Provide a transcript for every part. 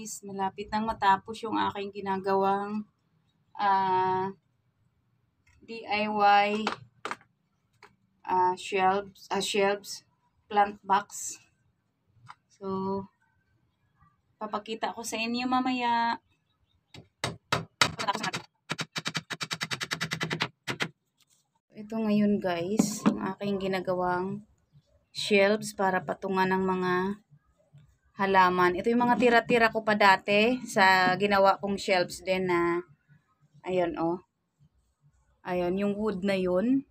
guys. Malapit nang matapos yung aking ginagawang uh, ah, DIY uh, ah, shelves, uh, shelves, plant box. So, papakita ko sa inyo mamaya. Ito ngayon guys, yung aking ginagawang shelves para patungan ng mga halaman. Ito yung mga tira-tira ko pa dati sa ginawa kong shelves din na ayun oh. Ayun, yung wood na yun.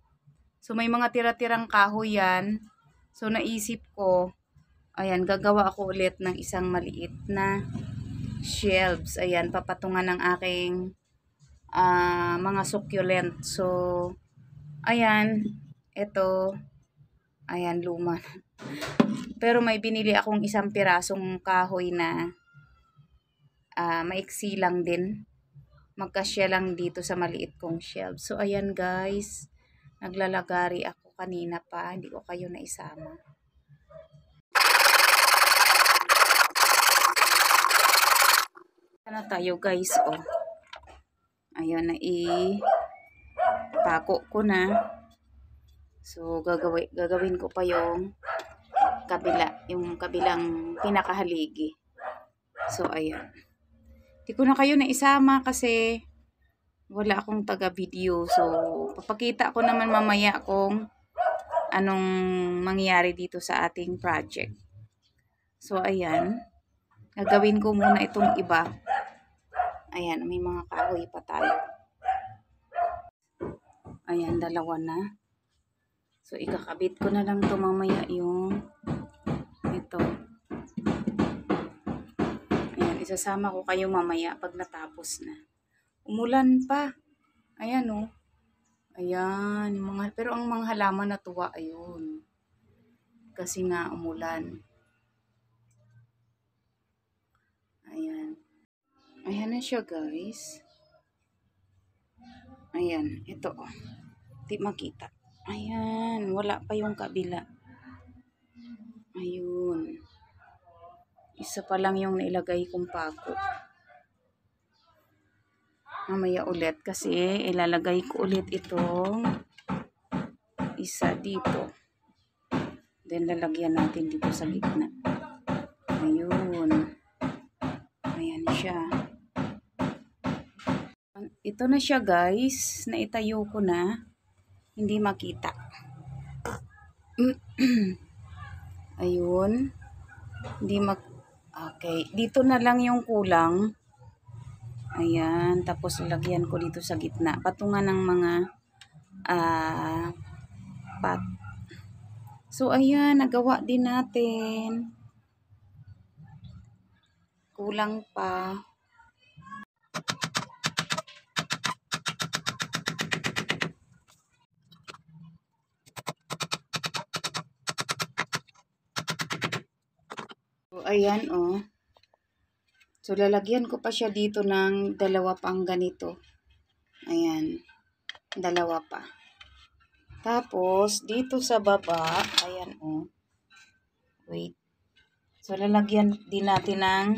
So, may mga tira-tirang kahoy yan. So, naisip ko, ayan, gagawa ako ulit ng isang maliit na shelves. Ayan, papatungan ng aking uh, mga succulent. So, ayan, ito, ayan, luma pero may binili akong isang pirasong kahoy na uh, maiksi lang din. Magkasya lang dito sa maliit kong shelf. So, ayan guys. Naglalagari ako kanina pa. Hindi ko kayo naisama. Sana tayo guys, oh. Ayun na i pako ko na. So, gagawin, gagawin ko pa yung kabila, yung kabilang pinakahaligi. So, ayan. Hindi ko na kayo naisama kasi wala akong taga-video. So, papakita ko naman mamaya kung anong mangyari dito sa ating project. So, ayan. Gagawin ko muna itong iba. Ayan, may mga kahoy pa tayo. Ayan, dalawa na. So, ikakabit ko na lang ito mamaya yung Isasama ko kayo mamaya pag natapos na. Umulan pa. Ayan o. Oh. Ayan. Yung mga, pero ang mga halaman natuwa, ayun. Kasi nga umulan. Ayan. Ayan na siya guys. Ayan. Ito o. Oh. Di makita. Ayan. Wala pa yung kabila. Ayun. Isa pa lang yung nilagay kong pako. Mamaya ulit kasi ilalagay ko ulit itong isa dito. Then lalagyan natin dito sa gitna. Ayun. Ayan siya. Ito na siya guys. Naitayo ko na. Hindi makita. Ayun. Hindi mak Okay, dito na lang yung kulang. Ayan, tapos lagyan ko dito sa gitna. Patungan ng mga uh, pat. So, ayan, nagawa din natin. Kulang pa. ayan oh. So, lalagyan ko pa siya dito ng dalawa pang ganito. Ayan. Dalawa pa. Tapos, dito sa baba, ayan oh. Wait. So, lalagyan din natin ng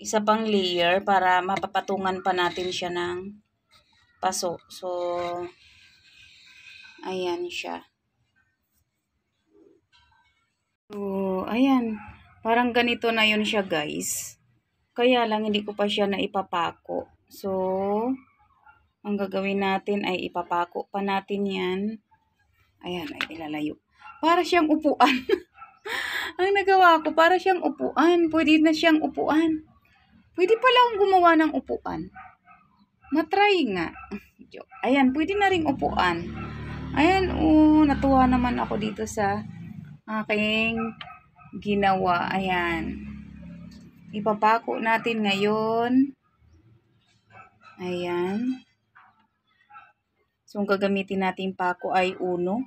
isa pang layer para mapapatungan pa natin siya ng paso. So, ayan siya. So, ayan. Parang ganito na yun siya guys. Kaya lang hindi ko pa siya na ipapako. So, ang gagawin natin ay ipapako pa natin yan. Ayan, ay ilalayo. Para siyang upuan. ang nagawa ko, para siyang upuan. Pwede na siyang upuan. Pwede pala akong gumawa ng upuan. Matry nga. Ayan, pwede na ring upuan. Ayan, oh, natuwa naman ako dito sa aking ginawa. Ayan. Ipapako natin ngayon. Ayan. So, ang gagamitin natin pako ay uno.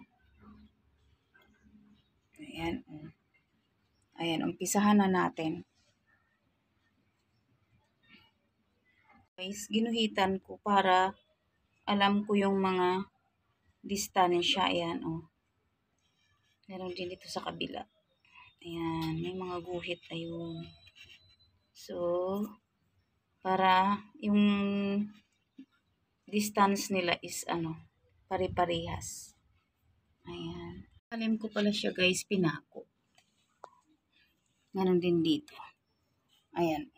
Ayan. Ayan, umpisahan na natin. Guys, ginuhitan ko para alam ko yung mga distansya. Ayan, oh. Meron din dito sa kabilang. Ayan, may mga guhit ayun. So, para yung distance nila is ano, pare-parehas. Ayan. Alam ko pala siya guys, pinako. Ganon din dito. Ayan.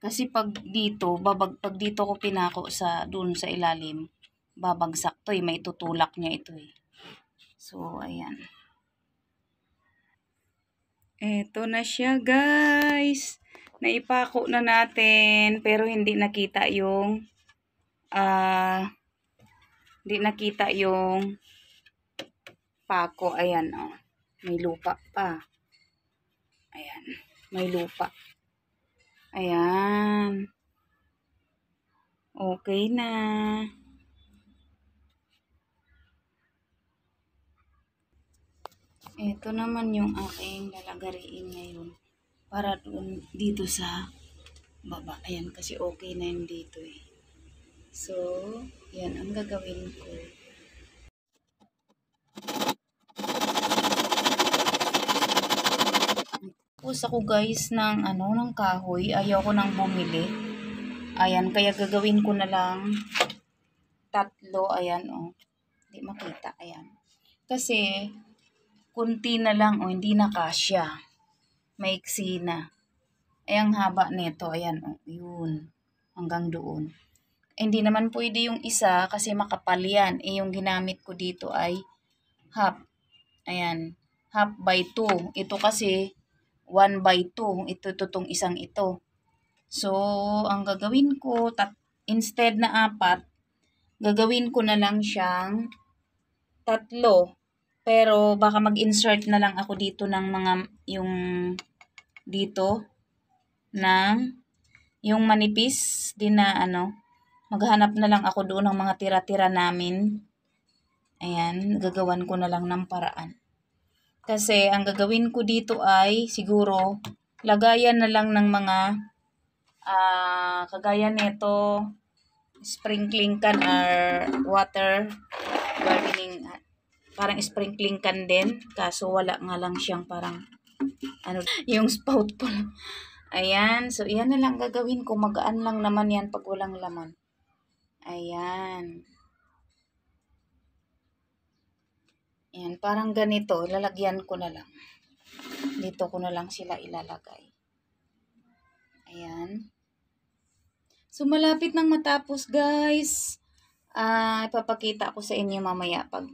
Kasi pag dito, babag, pag dito ko pinako sa, dun sa ilalim, babagsak to eh. May tutulak niya ito eh. So, ayan. Eto na siya guys. Naipako na natin pero hindi nakita yung uh, hindi nakita yung pako. Ayan oh. May lupa pa. Ayan. May lupa. Ayan. Okay na. Ito naman yung aking lalagariin ngayon para doon dito sa baba. Ayan, kasi okay na yun dito eh. So, yan ang gagawin ko. Tapos ako guys ng ano, ng kahoy. Ayaw ko nang bumili. Ayan, kaya gagawin ko na lang tatlo. Ayan, oh. Hindi makita. Ayan. Kasi, kunti na lang o hindi na kasya. Maiksi na. Ay, eh, ang haba nito. Ayan, o, oh, yun. Hanggang doon. Eh, hindi naman pwede yung isa kasi makapal yan. Eh, yung ginamit ko dito ay half. Ayan. Half by 2. Ito kasi 1 by 2. Ito, tutong isang ito. So, ang gagawin ko, tat instead na apat, gagawin ko na lang siyang tatlo. Pero baka mag-insert na lang ako dito ng mga yung dito ng yung manipis din na ano. Maghanap na lang ako doon ng mga tira-tira namin. Ayan, gagawan ko na lang ng paraan. Kasi ang gagawin ko dito ay siguro lagayan na lang ng mga uh, kagaya nito sprinkling can or water gardening parang sprinkling kan din. Kaso wala nga lang siyang parang ano, yung spout po Ayan. So, iyan na lang gagawin ko. Magaan lang naman yan pag walang laman. Ayan. Ayan. Parang ganito. Lalagyan ko na lang. Dito ko na lang sila ilalagay. Ayan. So, malapit nang matapos, guys. Uh, ipapakita ko sa inyo mamaya pag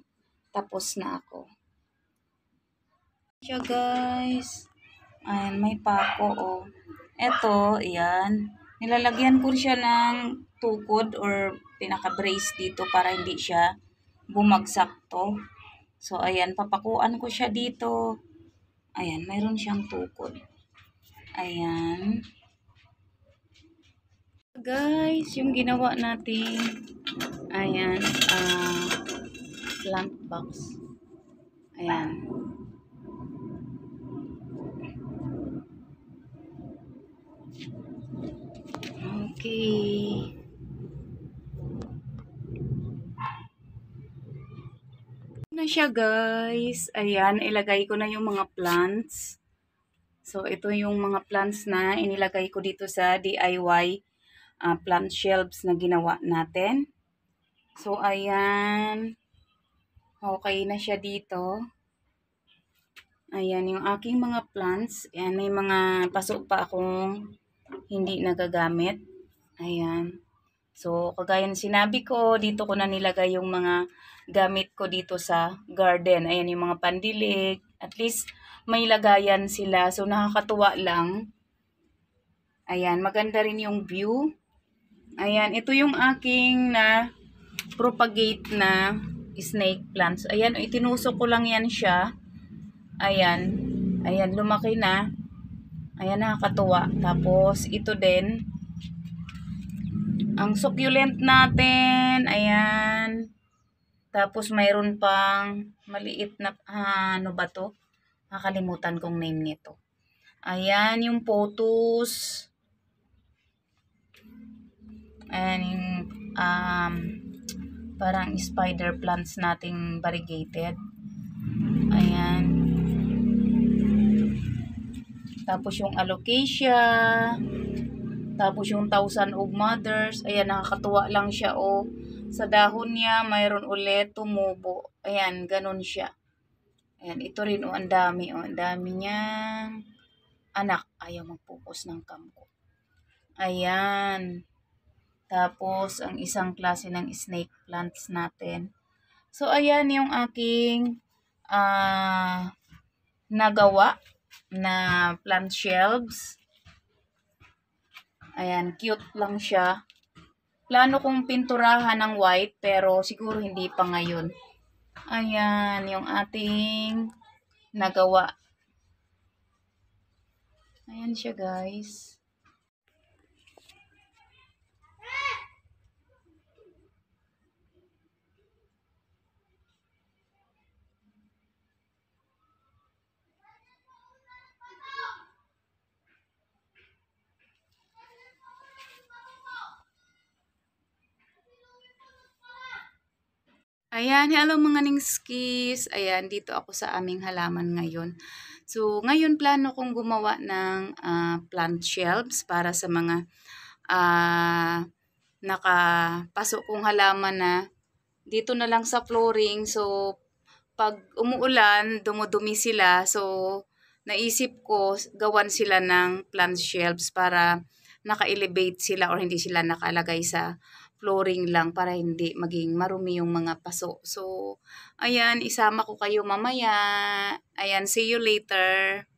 tapos na ako. Siya guys. Ayan, may pako o. Oh. Ito, ayan. Nilalagyan ko siya ng tukod or pinaka-brace dito para hindi siya bumagsak to. So, ayan, papakuan ko siya dito. Ayan, mayroon siyang tukod. Ayan. Guys, yung ginawa natin, ayan, uh, ah, plant box. Ayan. Okay. na siya guys. Ayan, ilagay ko na yung mga plants. So, ito yung mga plants na inilagay ko dito sa DIY uh, ah, plant shelves na ginawa natin. So, ayan. Okay na siya dito. Ayan, yung aking mga plants. Ayan, may mga paso pa akong hindi nagagamit. Ayan. So, kagaya ng sinabi ko, dito ko na nilagay yung mga gamit ko dito sa garden. Ayan, yung mga pandilig. At least, may lagayan sila. So, nakakatuwa lang. Ayan, maganda rin yung view. Ayan, ito yung aking na propagate na snake plants. Ayan, itinusok ko lang yan siya. Ayan. Ayan, lumaki na. Ayan, nakakatuwa. Tapos, ito din. Ang succulent natin. Ayan. Tapos, mayroon pang maliit na, ah, ano ba to? Nakalimutan kong name nito. Ayan, yung potus. Ayan, yung, um, parang spider plants nating variegated. Ayan. Tapos yung alocasia, tapos yung thousand of mothers, ayan nakakatuwa lang siya o. Oh. Sa dahon niya mayroon ulit tumubo. Ayan, ganun siya. Ayan, ito rin o oh, ang dami o, oh, ang dami niyang anak. Ayaw mag-focus ng kamko. Ayan. Tapos, ang isang klase ng snake plants natin. So, ayan yung aking uh, nagawa na plant shelves. Ayan, cute lang siya. Plano kong pinturahan ng white, pero siguro hindi pa ngayon. Ayan, yung ating nagawa. Ayan siya, guys. Ayan, hello mga ningskis. Ayan, dito ako sa aming halaman ngayon. So, ngayon plano kong gumawa ng uh, plant shelves para sa mga uh, ah, nakapasok kong halaman na dito na lang sa flooring. So, pag umuulan, dumudumi sila. So, naisip ko gawan sila ng plant shelves para naka-elevate sila or hindi sila nakalagay sa flooring lang para hindi maging marumi yung mga paso. So, ayan, isama ko kayo mamaya. Ayan, see you later.